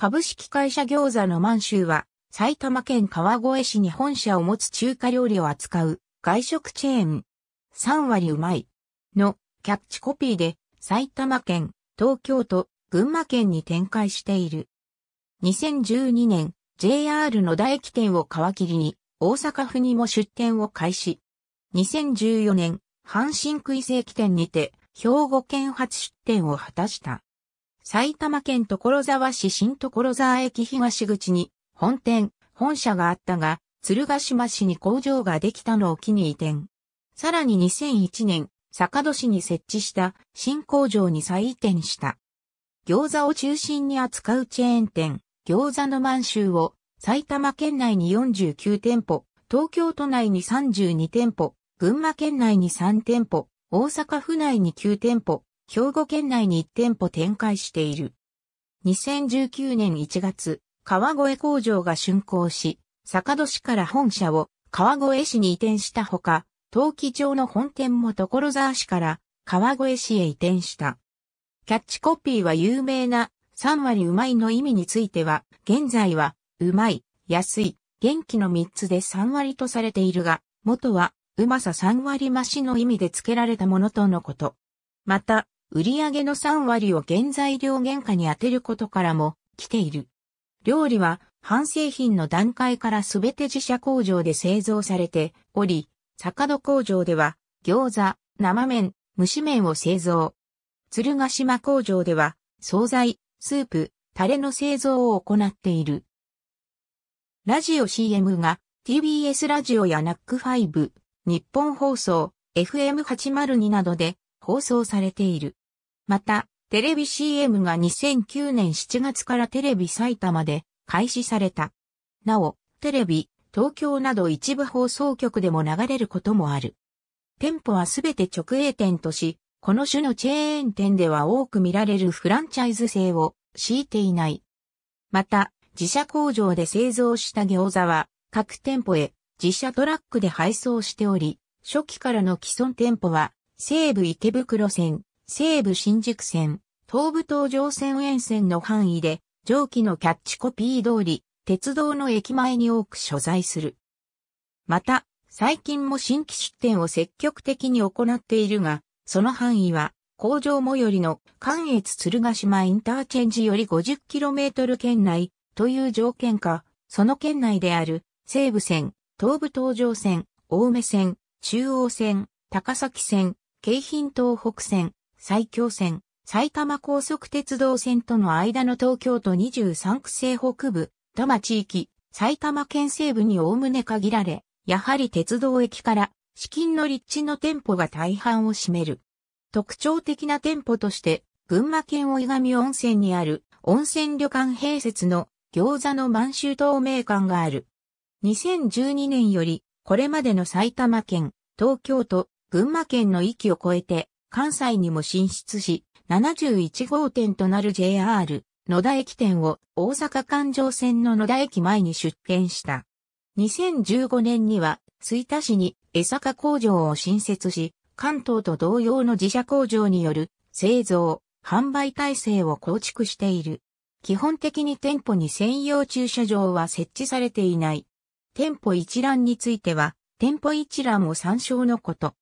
株式会社餃子の満州は、埼玉県川越市に本社を持つ中華料理を扱う外食チェーン。3割うまい。のキャッチコピーで埼玉県、東京都、群馬県に展開している。2012年、JR 野田駅店を皮切りに大阪府にも出店を開始。2014年、阪神区遺駅店にて兵庫県初出店を果たした。埼玉県所沢市新所沢駅東口に本店、本社があったが、鶴ヶ島市に工場ができたのを機に移転。さらに2001年、坂戸市に設置した新工場に再移転した。餃子を中心に扱うチェーン店、餃子の満州を埼玉県内に49店舗、東京都内に32店舗、群馬県内に3店舗、大阪府内に9店舗、兵庫県内に1店舗展開している。2019年1月、川越工場が竣工し、坂戸市から本社を川越市に移転したほか、陶器町の本店も所沢市から川越市へ移転した。キャッチコピーは有名な3割うまいの意味については、現在は、うまい、安い、元気の3つで3割とされているが、元は、うまさ3割増しの意味で付けられたものとのこと。また、売上の3割を原材料原価に当てることからも来ている。料理は、半製品の段階からすべて自社工場で製造されており、坂戸工場では、餃子、生麺、蒸し麺を製造。鶴ヶ島工場では、惣菜、スープ、タレの製造を行っている。ラジオ CM が TBS ラジオや NAC5、日本放送、FM802 などで放送されている。また、テレビ CM が2009年7月からテレビ埼玉で開始された。なお、テレビ、東京など一部放送局でも流れることもある。店舗はすべて直営店とし、この種のチェーン店では多く見られるフランチャイズ性を敷いていない。また、自社工場で製造した餃子は、各店舗へ自社トラックで配送しており、初期からの既存店舗は、西武池袋線、西武新宿線、東武東上線沿線の範囲で、上記のキャッチコピー通り、鉄道の駅前に多く所在する。また、最近も新規出店を積極的に行っているが、その範囲は、工場最寄りの関越鶴ヶ島インターチェンジより 50km 圏内という条件か、その圏内である西武線、東武東上線、青梅線、中央線、高崎線、京浜東北線、埼京線、埼玉高速鉄道線との間の東京都23区西北部、多摩地域、埼玉県西部におおむね限られ、やはり鉄道駅から資金の立地の店舗が大半を占める。特徴的な店舗として、群馬県追上温泉にある温泉旅館併設の餃子の満州透明館がある。2012年より、これまでの埼玉県、東京都、群馬県の域を超えて、関西にも進出し、71号店となる JR 野田駅店を大阪環状線の野田駅前に出店した。2015年には、水田市に江坂工場を新設し、関東と同様の自社工場による製造、販売体制を構築している。基本的に店舗に専用駐車場は設置されていない。店舗一覧については、店舗一覧を参照のこと。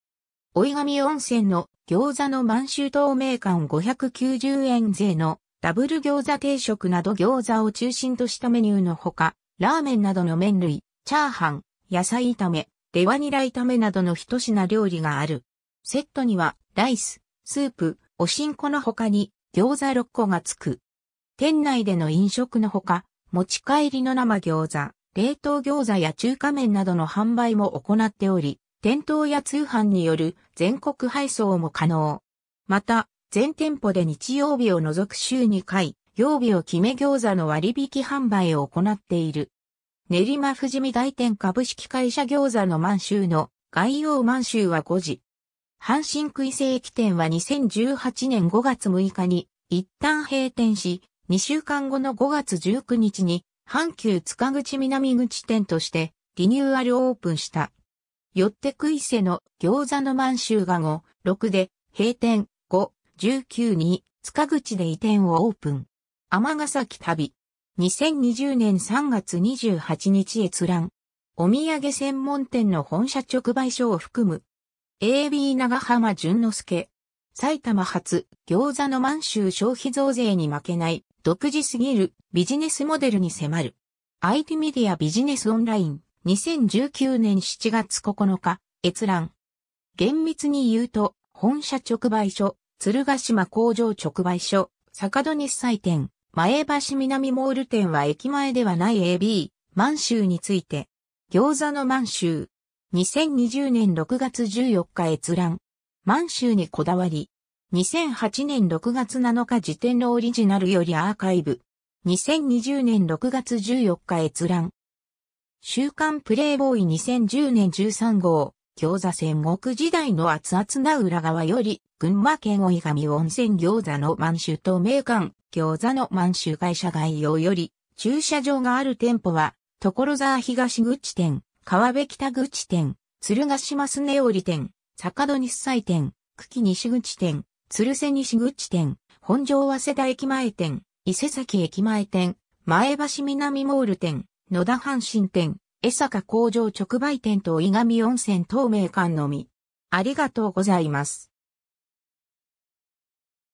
追上温泉の餃子の満州透明感590円税のダブル餃子定食など餃子を中心としたメニューのほか、ラーメンなどの麺類、チャーハン、野菜炒め、レワニラ炒めなどの一品料理がある。セットには、ライス、スープ、おしんこの他に、餃子6個が付く。店内での飲食のほか、持ち帰りの生餃子、冷凍餃子や中華麺などの販売も行っており、店頭や通販による全国配送も可能。また、全店舗で日曜日を除く週2回、曜日を決め餃子の割引販売を行っている。練馬富士見大店株式会社餃子の満州の概要満州は5時。阪神区伊勢駅店は2018年5月6日に一旦閉店し、2週間後の5月19日に阪急塚口南口店としてリニューアルオープンした。よってクイセの餃子の満州が5、6で閉店5、19に塚口で移転をオープン。天崎旅。2020年3月28日閲覧。お土産専門店の本社直売所を含む。AB 長浜淳之介。埼玉発餃子の満州消費増税に負けない独自すぎるビジネスモデルに迫る。IT メディアビジネスオンライン。2019年7月9日、閲覧。厳密に言うと、本社直売所、鶴ヶ島工場直売所、坂戸日祭店、前橋南モール店は駅前ではない AB、満州について。餃子の満州。2020年6月14日閲覧。満州にこだわり。2008年6月7日時点のオリジナルよりアーカイブ。2020年6月14日閲覧。週刊プレイボーイ2010年13号、餃子戦国時代の熱々な裏側より、群馬県追上温泉餃子の満州と名館、餃子の満州会社概要より、駐車場がある店舗は、所沢東口店、川辺北口店、鶴ヶ島スネオリ店、坂戸日祭店、久喜西口店、鶴瀬西口店、本庄早稲田駅前店、伊勢崎駅前店、前橋南モール店、野田阪神店、江坂工場直売店と伊上温泉透明館のみ。ありがとうございます。